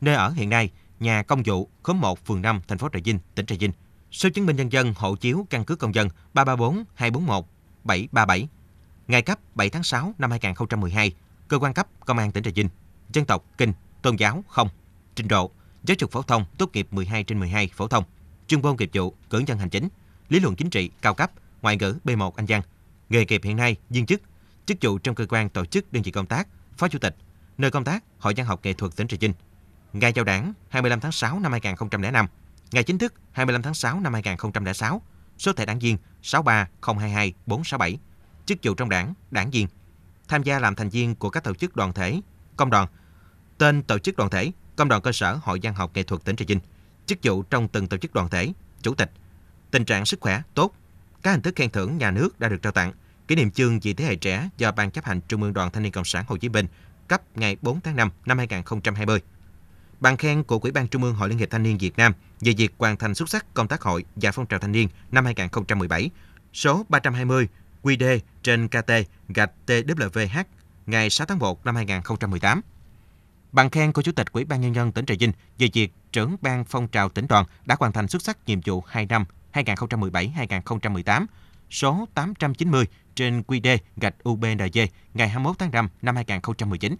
Nơi ở hiện nay, nhà công vụ, khóm 1, phường 5, thành phố Trà Vinh, tỉnh Trà Vinh. Số chứng minh nhân dân, hộ chiếu, căn cước công dân 334 241 737. Ngày cấp 7 tháng 6 năm 2012, cơ quan cấp công an tỉnh Trà Vinh. Dân tộc Kinh, tôn giáo không. Trình độ giáo dục phổ thông tốt nghiệp 12 trên 12 phổ thông, chuyên môn nghiệp vụ cử nhân hành chính, lý luận chính trị cao cấp, ngoại ngữ B1 Anh văn, nghề nghiệp hiện nay viên chức, chức vụ trong cơ quan tổ chức đơn vị công tác, phó chủ tịch, nơi công tác Hội văn học nghệ thuật tỉnh Trà Vinh. Ngày giao đảng 25 tháng 6 năm 2005, ngày chính thức 25 tháng 6 năm 2006, số thẻ đảng viên 63022467, chức vụ trong đảng, đảng viên, tham gia làm thành viên của các tổ chức đoàn thể, công đoàn, tên tổ chức đoàn thể, Công đoàn cơ sở Hội văn học nghệ thuật tỉnh Trà Vinh, chức vụ trong từng tổ chức đoàn thể, chủ tịch. Tình trạng sức khỏe tốt, các hình thức khen thưởng nhà nước đã được trao tặng, kỷ niệm chương vì thế hệ trẻ do Ban chấp hành Trung ương Đoàn Thanh niên Cộng sản Hồ Chí Minh cấp ngày 4 tháng 5 năm 2020. Bằng khen của Quỹ ban Trung ương Hội Liên hiệp Thanh niên Việt Nam về việc hoàn thành xuất sắc công tác hội và phong trào thanh niên năm 2017, số 320 QD trên KT gạch TWH ngày 6 tháng 1 năm 2018. Bằng khen của Chủ tịch Ủy ban Nhân dân tỉnh Trà Vinh về việc trưởng ban phong trào tỉnh đoàn đã hoàn thành xuất sắc nhiệm vụ 2 năm 2017-2018 số 890 trên QD gạch UBND ngày 21 tháng 5 năm 2019.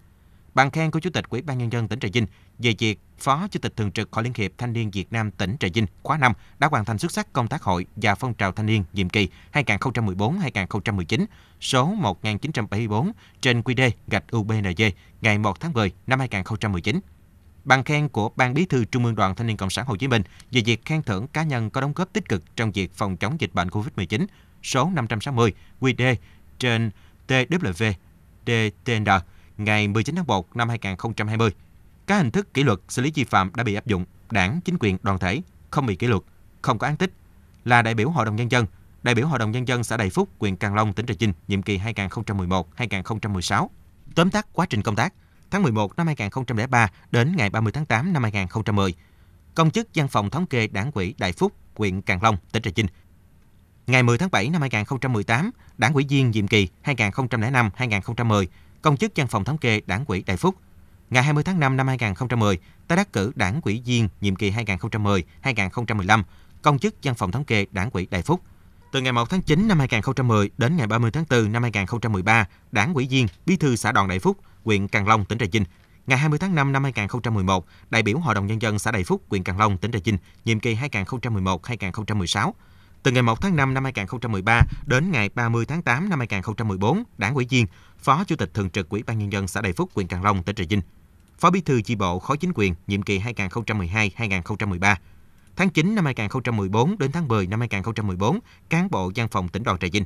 Bằng khen của Chủ tịch Ủy ban nhân dân tỉnh Trà Vinh về việc Phó Chủ tịch thường trực Hội Liên hiệp Thanh niên Việt Nam tỉnh Trà Vinh khóa 5 đã hoàn thành xuất sắc công tác hội và phong trào thanh niên nhiệm kỳ 2014-2019 số 1974 trên QĐ gạch UBND ngày 1 tháng 10 năm 2019 bằng khen của Ban Bí thư Trung ương Đoàn Thanh niên Cộng sản Hồ Chí Minh về việc khen thưởng cá nhân có đóng góp tích cực trong việc phòng chống dịch bệnh COVID-19 số 560 QD trên TWV DTN ngày 19 tháng 1 năm 2020. Các hình thức kỷ luật xử lý vi phạm đã bị áp dụng, đảng, chính quyền, đoàn thể không bị kỷ luật, không có án tích, là đại biểu Hội đồng Nhân dân, đại biểu Hội đồng Nhân dân xã Đại Phúc, huyện Càng Long, tỉnh Trà Vinh, nhiệm kỳ 2011-2016. Tóm tắt quá trình công tác, tháng 11 năm 2003 đến ngày 30 tháng 8 năm 2010, công chức văn phòng thống kê đảng quỹ Đại Phúc, huyện Càng Long, tỉnh Trà Vinh. Ngày 10 tháng 7 năm 2018, đảng quỹ viên nhiệm kỳ 2005-2010 công chức văn phòng thống kê Đảng ủy Đại Phúc. Ngày 20 tháng 5 năm 2010, tái đắc cử Đảng ủy viên nhiệm kỳ 2010-2015, công chức văn phòng thống kê Đảng ủy Đại Phúc. Từ ngày 1 tháng 9 năm 2010 đến ngày 30 tháng 4 năm 2013, Đảng ủy viên Bí thư xã Đoàn Đại Phúc, huyện Càng Long, tỉnh Trà Vinh. Ngày 20 tháng 5 năm 2011, đại biểu Hội đồng nhân dân xã Đại Phúc, huyện Càng Long, tỉnh Trà Vinh, nhiệm kỳ 2011-2016 từ ngày 1 tháng 5 năm 2013 đến ngày 30 tháng 8 năm 2014, Đảng ủy viên, Phó Chủ tịch Thường trực Ủy ban Nhân dân xã Đại Phúc, huyện Càng Long, tỉnh Trà Vinh, Phó Bí thư chi bộ khối chính quyền nhiệm kỳ 2012-2013. Tháng 9 năm 2014 đến tháng 10 năm 2014, cán bộ văn phòng tỉnh đoàn Trà Vinh.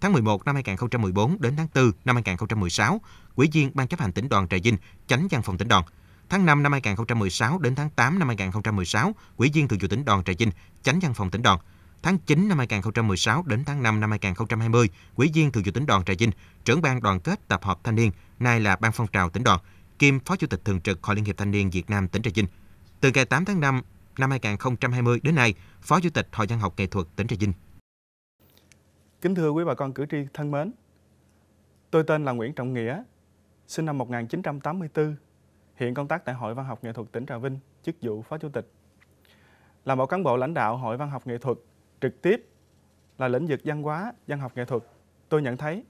Tháng 11 năm 2014 đến tháng 4 năm 2016, Ủy viên Ban chấp hành tỉnh đoàn Trà Vinh, Chánh văn phòng tỉnh đoàn. Tháng 5 năm 2016 đến tháng 8 năm 2016, Ủy viên Thường vụ tỉnh đoàn Trà Vinh, Chánh văn phòng tỉnh đoàn tháng 9 năm 2016 đến tháng 5 năm 2020, Ủy viên Thường vụ tỉnh đoàn Trà Vinh, trưởng ban đoàn kết tập hợp thanh niên, nay là ban phong trào tỉnh đoàn, kiêm Phó Chủ tịch Thường trực Hội Liên hiệp Thanh niên Việt Nam tỉnh Trà Vinh. Từ ngày 8 tháng 5 năm 2020 đến nay, Phó Chủ tịch Hội văn học nghệ thuật tỉnh Trà Vinh. Kính thưa quý bà con cử tri thân mến, tôi tên là Nguyễn Trọng Nghĩa, sinh năm 1984, hiện công tác tại Hội Văn học Nghệ thuật tỉnh Trà Vinh, chức vụ Phó Chủ tịch. Là một cán bộ lãnh đạo Hội Văn học Nghệ thuật, trực tiếp là lĩnh vực văn hóa, văn học nghệ thuật, tôi nhận thấy.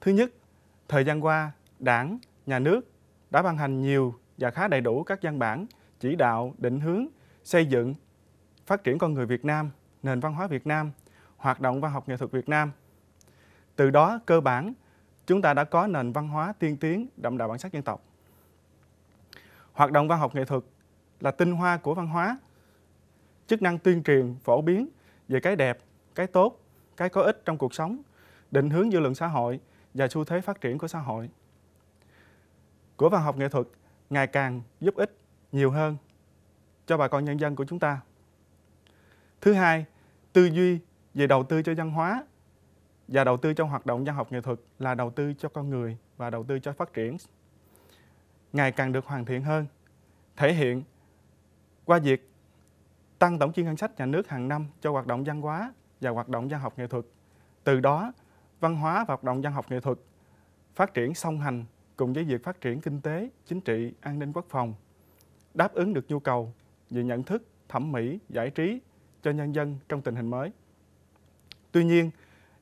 Thứ nhất, thời gian qua, đảng, nhà nước đã ban hành nhiều và khá đầy đủ các văn bản, chỉ đạo, định hướng, xây dựng, phát triển con người Việt Nam, nền văn hóa Việt Nam, hoạt động văn học nghệ thuật Việt Nam. Từ đó, cơ bản, chúng ta đã có nền văn hóa tiên tiến, đậm đà bản sắc dân tộc. Hoạt động văn học nghệ thuật là tinh hoa của văn hóa, chức năng tuyên truyền phổ biến về cái đẹp, cái tốt, cái có ích trong cuộc sống, định hướng dư luận xã hội và xu thế phát triển của xã hội. Của văn học nghệ thuật ngày càng giúp ích nhiều hơn cho bà con nhân dân của chúng ta. Thứ hai, tư duy về đầu tư cho văn hóa và đầu tư cho hoạt động văn học nghệ thuật là đầu tư cho con người và đầu tư cho phát triển ngày càng được hoàn thiện hơn, thể hiện qua việc tăng tổng chi ngân sách nhà nước hàng năm cho hoạt động văn hóa và hoạt động văn học nghệ thuật. Từ đó, văn hóa và hoạt động văn học nghệ thuật phát triển song hành cùng với việc phát triển kinh tế, chính trị, an ninh quốc phòng, đáp ứng được nhu cầu về nhận thức, thẩm mỹ, giải trí cho nhân dân trong tình hình mới. Tuy nhiên,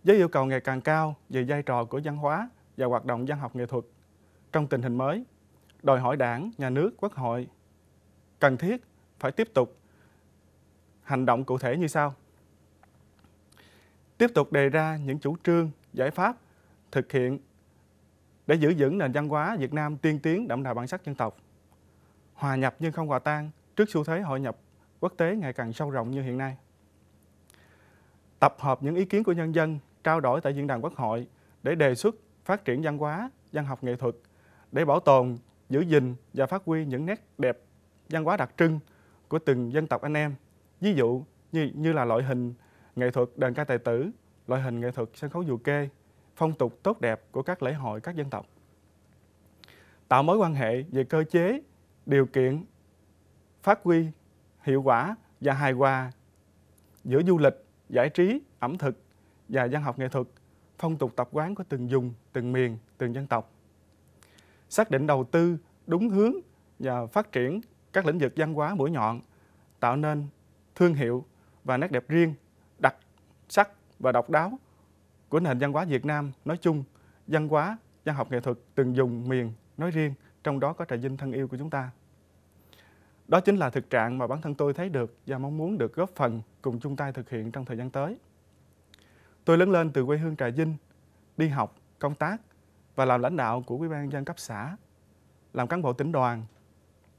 với yêu cầu ngày càng cao về vai trò của văn hóa và hoạt động văn học nghệ thuật trong tình hình mới, đòi hỏi đảng, nhà nước, quốc hội cần thiết phải tiếp tục hành động cụ thể như sau. Tiếp tục đề ra những chủ trương, giải pháp thực hiện để giữ vững nền văn hóa Việt Nam tiên tiến đậm đà bản sắc dân tộc. Hòa nhập nhưng không hòa tan trước xu thế hội nhập quốc tế ngày càng sâu rộng như hiện nay. Tập hợp những ý kiến của nhân dân trao đổi tại diễn đàn quốc hội để đề xuất phát triển văn hóa, văn học nghệ thuật để bảo tồn, giữ gìn và phát huy những nét đẹp văn hóa đặc trưng của từng dân tộc anh em ví dụ như như là loại hình nghệ thuật đàn ca tài tử loại hình nghệ thuật sân khấu dù kê phong tục tốt đẹp của các lễ hội các dân tộc tạo mối quan hệ về cơ chế điều kiện phát huy hiệu quả và hài hòa giữa du lịch giải trí ẩm thực và văn học nghệ thuật phong tục tập quán của từng vùng từng miền từng dân tộc xác định đầu tư đúng hướng và phát triển các lĩnh vực văn hóa mũi nhọn tạo nên thương hiệu và nét đẹp riêng đặc sắc và độc đáo của nền văn hóa Việt Nam nói chung, văn hóa, văn học nghệ thuật từng dùng miền nói riêng, trong đó có Trà Vinh thân yêu của chúng ta. Đó chính là thực trạng mà bản thân tôi thấy được và mong muốn được góp phần cùng chung tay thực hiện trong thời gian tới. Tôi lớn lên từ quê hương Trà Vinh, đi học, công tác và làm lãnh đạo của Ủy ban dân cấp xã, làm cán bộ tỉnh đoàn,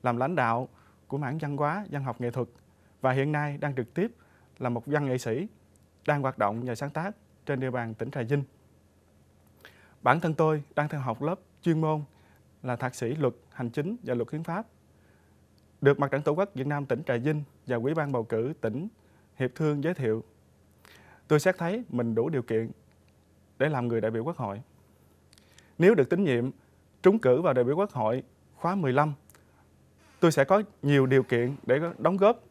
làm lãnh đạo của mảng văn hóa, văn học nghệ thuật và hiện nay đang trực tiếp là một văn nghệ sĩ đang hoạt động và sáng tác trên địa bàn tỉnh Trà Vinh. Bản thân tôi đang theo học lớp chuyên môn là thạc sĩ luật hành chính và luật hiến pháp. Được Mặt trận Tổ quốc Việt Nam tỉnh Trà Vinh và Ủy ban bầu cử tỉnh Hiệp Thương giới thiệu. Tôi xét thấy mình đủ điều kiện để làm người đại biểu Quốc hội. Nếu được tín nhiệm trúng cử vào đại biểu Quốc hội khóa 15, tôi sẽ có nhiều điều kiện để đóng góp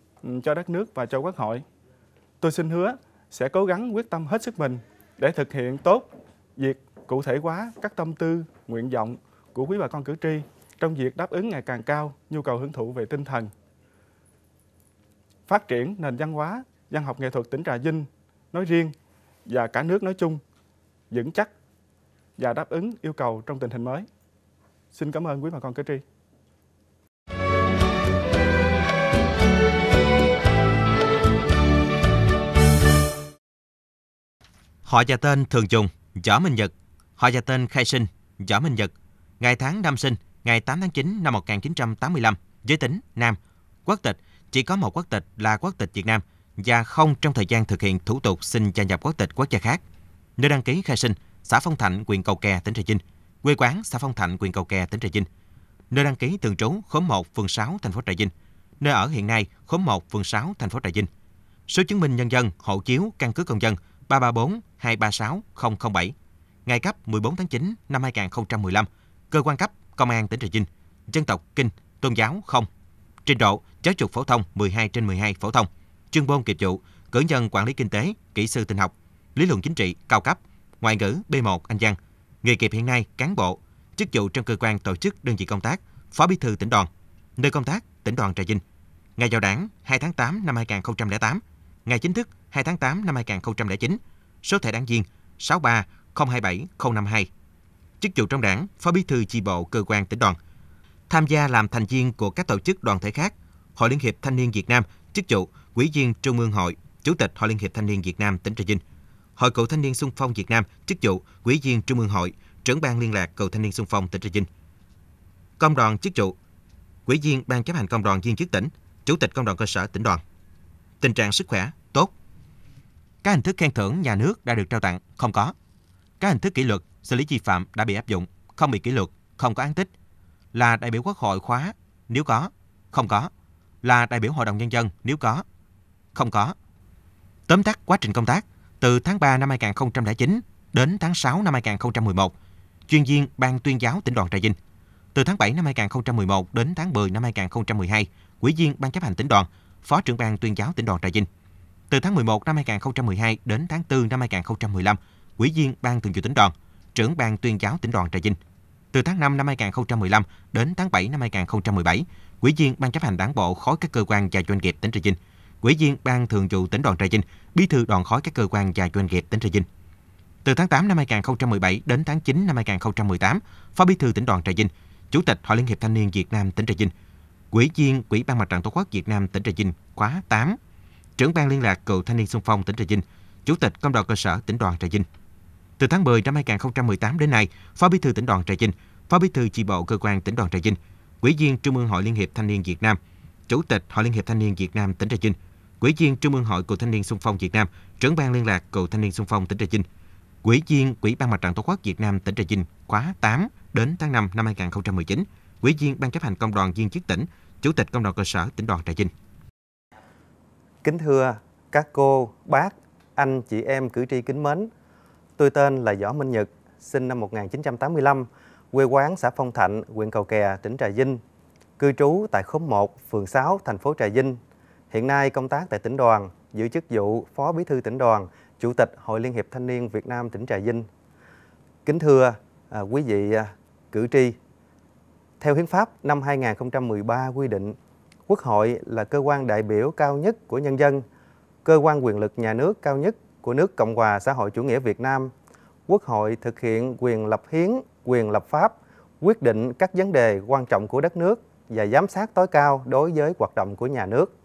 cho đất nước và cho Quốc hội. Tôi xin hứa sẽ cố gắng quyết tâm hết sức mình để thực hiện tốt việc cụ thể hóa các tâm tư, nguyện vọng của quý bà con cử tri trong việc đáp ứng ngày càng cao nhu cầu hưởng thụ về tinh thần. Phát triển nền văn hóa, văn học nghệ thuật tỉnh Trà Vinh nói riêng và cả nước nói chung vững chắc và đáp ứng yêu cầu trong tình hình mới. Xin cảm ơn quý bà con cử tri. Họ và tên thường dùng Võ Minh Nhật, họ và tên khai sinh Võ Minh Nhật, ngày tháng năm sinh ngày 8 tháng 9 năm 1985, giới tính nam, quốc tịch chỉ có một quốc tịch là quốc tịch Việt Nam và không trong thời gian thực hiện thủ tục xin gia nhập quốc tịch quốc gia khác. Nơi đăng ký khai sinh, xã Phong Thạnh, huyện Cầu Kè, tỉnh Trà Vinh, quê quán xã Phong Thạnh, huyện Cầu Kè, tỉnh Trà Vinh. Nơi đăng ký thường trú khóm 1, phường 6, thành phố Trà Vinh. Nơi ở hiện nay, khóm 1, phường 6, thành phố Trà Vinh. Số chứng minh nhân dân, hộ chiếu, căn cước công dân – 334 236 007 ngày cấp 14 tháng 9 năm 2015, cơ quan cấp Công an tỉnh Trà Vinh, dân tộc Kinh, tôn giáo không, trình độ giáo dục phổ thông 12 trên 12 phổ thông, chuyên môn nghiệp vụ, cử nhân quản lý kinh tế, kỹ sư tin học, lý luận chính trị cao cấp, ngoại ngữ B1 Anh văn, nghề nghiệp hiện nay cán bộ, chức vụ trong cơ quan tổ chức đơn vị công tác, phó bí thư tỉnh đoàn, nơi công tác tỉnh đoàn Trà Vinh. Ngày vào đảng 2 tháng 8 năm 2008, ngày chính thức 2 tháng 8 năm 2009, số thẻ đảng viên 630270052. Chức vụ trong đảng, phó bí thư chi bộ cơ quan tỉnh đoàn. Tham gia làm thành viên của các tổ chức đoàn thể khác, Hội Liên hiệp Thanh niên Việt Nam, chức vụ quỹ viên Trung ương Hội, Chủ tịch Hội Liên hiệp Thanh niên Việt Nam tỉnh Trà Vinh. Hội Cựu Thanh niên Xung phong Việt Nam, chức vụ quỹ viên Trung ương Hội, trưởng ban liên lạc Cựu Thanh niên Xung phong tỉnh Trà Vinh. Công đoàn chức vụ quỹ viên Ban chấp hành Công đoàn viên chức tỉnh, Chủ tịch Công đoàn cơ sở tỉnh đoàn. Tình trạng sức khỏe các hình thức khen thưởng nhà nước đã được trao tặng không có. Các hình thức kỷ luật, xử lý vi phạm đã bị áp dụng, không bị kỷ luật, không có án tích. Là đại biểu Quốc hội khóa nếu có, không có. Là đại biểu Hội đồng nhân dân nếu có, không có. Tóm tắt quá trình công tác từ tháng 3 năm 2009 đến tháng 6 năm 2011, chuyên viên Ban tuyên giáo tỉnh đoàn Trà Vinh. Từ tháng 7 năm 2011 đến tháng 10 năm 2012, quỹ viên Ban chấp hành tỉnh đoàn, Phó trưởng Ban tuyên giáo tỉnh đoàn Trà Vinh từ tháng 11 năm 2012 đến tháng 4 năm 2015, Ủy viên Ban Thường vụ tỉnh đoàn, trưởng Ban tuyên giáo tỉnh đoàn Trà Vinh. Từ tháng 5 năm 2015 đến tháng 7 năm 2017, Ủy viên Ban chấp hành đảng bộ khối các cơ quan và doanh nghiệp tỉnh Trà Vinh, Ủy viên Ban Thường vụ tỉnh đoàn Trà Vinh, Bí thư đoàn khối các cơ quan và doanh nghiệp tỉnh Trà Vinh. Từ tháng 8 năm 2017 đến tháng 9 năm 2018, Phó Bí thư tỉnh đoàn Trà Vinh, Chủ tịch Hội Liên hiệp Thanh niên Việt Nam tỉnh Trà Vinh, Ủy viên Ủy ban Mặt trận Tổ quốc Việt Nam tỉnh Trà Vinh khóa 8 trưởng ban liên lạc cựu thanh niên xung phong tỉnh Trà Vinh, chủ tịch công đoàn cơ sở tỉnh đoàn Trà Vinh. Từ tháng 10 năm 2018 đến nay, Phó Bí thư tỉnh đoàn Trà Vinh, Phó Bí thư chi bộ cơ quan tỉnh đoàn Trà Vinh, Ủy viên Trung ương Hội Liên hiệp Thanh niên Việt Nam, Chủ tịch Hội Liên hiệp Thanh niên Việt Nam tỉnh Trà Vinh, Ủy viên Trung ương Hội Cựu Thanh niên xung phong Việt Nam, trưởng ban liên lạc Cựu Thanh niên xung phong tỉnh Trà Vinh, Ủy viên Ủy ban Mặt trận Tổ quốc Việt Nam tỉnh Trà Vinh khóa 8 đến tháng 5 năm 2019, Ủy viên Ban chấp hành Công đoàn viên chức tỉnh, Chủ tịch Công đoàn cơ sở tỉnh đoàn Trà Vinh. Kính thưa các cô, bác, anh, chị em cử tri kính mến, tôi tên là Võ Minh Nhật, sinh năm 1985, quê quán xã Phong Thạnh, huyện Cầu Kè, tỉnh Trà Vinh, cư trú tại khóm 1, phường 6, thành phố Trà Vinh. Hiện nay công tác tại tỉnh đoàn, giữ chức vụ Phó Bí thư tỉnh đoàn, Chủ tịch Hội Liên hiệp Thanh niên Việt Nam tỉnh Trà Vinh. Kính thưa à, quý vị à, cử tri, theo hiến pháp năm 2013 quy định Quốc hội là cơ quan đại biểu cao nhất của nhân dân, cơ quan quyền lực nhà nước cao nhất của nước Cộng hòa xã hội chủ nghĩa Việt Nam. Quốc hội thực hiện quyền lập hiến, quyền lập pháp, quyết định các vấn đề quan trọng của đất nước và giám sát tối cao đối với hoạt động của nhà nước.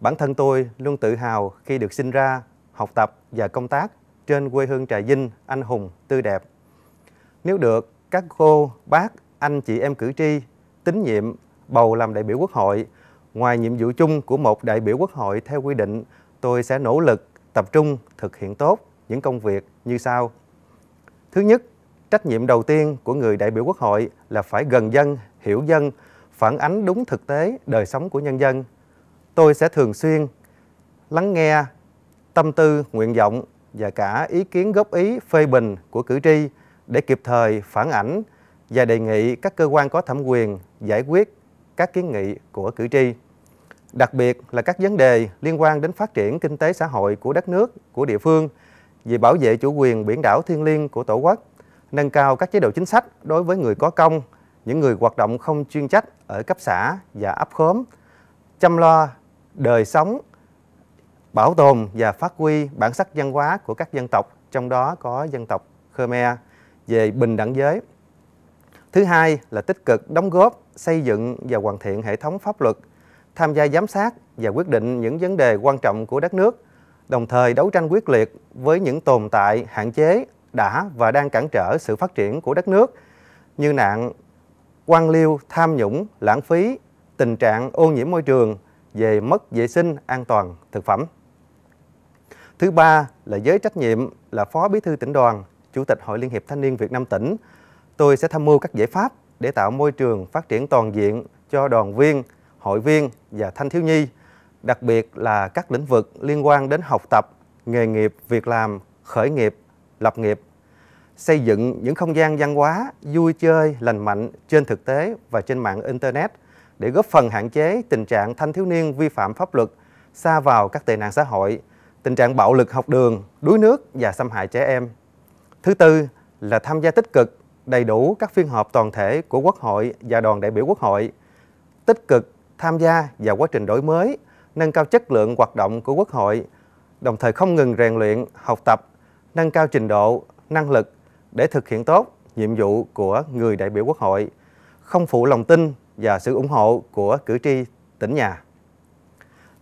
Bản thân tôi luôn tự hào khi được sinh ra, học tập và công tác trên quê hương Trà Vinh, anh hùng, tươi đẹp. Nếu được, các cô, bác, anh chị em cử tri tín nhiệm bầu làm đại biểu quốc hội Ngoài nhiệm vụ chung của một đại biểu Quốc hội theo quy định, tôi sẽ nỗ lực, tập trung thực hiện tốt những công việc như sau. Thứ nhất, trách nhiệm đầu tiên của người đại biểu Quốc hội là phải gần dân, hiểu dân, phản ánh đúng thực tế đời sống của nhân dân. Tôi sẽ thường xuyên lắng nghe tâm tư, nguyện vọng và cả ý kiến góp ý phê bình của cử tri để kịp thời phản ảnh và đề nghị các cơ quan có thẩm quyền giải quyết các kiến nghị của cử tri đặc biệt là các vấn đề liên quan đến phát triển kinh tế xã hội của đất nước, của địa phương, về bảo vệ chủ quyền biển đảo thiêng liêng của Tổ quốc, nâng cao các chế độ chính sách đối với người có công, những người hoạt động không chuyên trách ở cấp xã và ấp khóm, chăm lo đời sống, bảo tồn và phát huy bản sắc văn hóa của các dân tộc, trong đó có dân tộc Khmer về bình đẳng giới. Thứ hai là tích cực đóng góp xây dựng và hoàn thiện hệ thống pháp luật tham gia giám sát và quyết định những vấn đề quan trọng của đất nước, đồng thời đấu tranh quyết liệt với những tồn tại, hạn chế đã và đang cản trở sự phát triển của đất nước như nạn quan liêu, tham nhũng, lãng phí, tình trạng ô nhiễm môi trường, về mất vệ sinh an toàn thực phẩm. Thứ ba là giới trách nhiệm là Phó Bí thư tỉnh đoàn, Chủ tịch Hội Liên hiệp Thanh niên Việt Nam tỉnh. Tôi sẽ tham mưu các giải pháp để tạo môi trường phát triển toàn diện cho đoàn viên, hội viên và thanh thiếu nhi, đặc biệt là các lĩnh vực liên quan đến học tập, nghề nghiệp, việc làm, khởi nghiệp, lập nghiệp, xây dựng những không gian văn hóa vui chơi lành mạnh trên thực tế và trên mạng internet để góp phần hạn chế tình trạng thanh thiếu niên vi phạm pháp luật, xa vào các tệ nạn xã hội, tình trạng bạo lực học đường, đuối nước và xâm hại trẻ em. Thứ tư là tham gia tích cực đầy đủ các phiên họp toàn thể của Quốc hội và đoàn đại biểu Quốc hội, tích cực tham gia vào quá trình đổi mới, nâng cao chất lượng hoạt động của Quốc hội, đồng thời không ngừng rèn luyện, học tập, nâng cao trình độ, năng lực để thực hiện tốt nhiệm vụ của người đại biểu Quốc hội, không phụ lòng tin và sự ủng hộ của cử tri tỉnh nhà.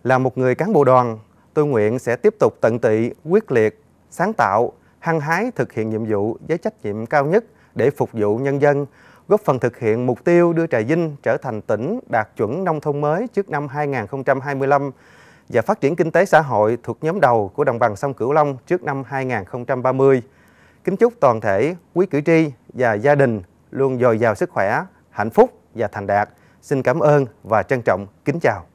Là một người cán bộ đoàn, tôi nguyện sẽ tiếp tục tận tụy, quyết liệt, sáng tạo, hăng hái thực hiện nhiệm vụ với trách nhiệm cao nhất để phục vụ nhân dân góp phần thực hiện mục tiêu đưa Trà Vinh trở thành tỉnh đạt chuẩn nông thôn mới trước năm 2025 và phát triển kinh tế xã hội thuộc nhóm đầu của đồng bằng sông Cửu Long trước năm 2030. Kính chúc toàn thể quý cử tri và gia đình luôn dồi dào sức khỏe, hạnh phúc và thành đạt. Xin cảm ơn và trân trọng kính chào.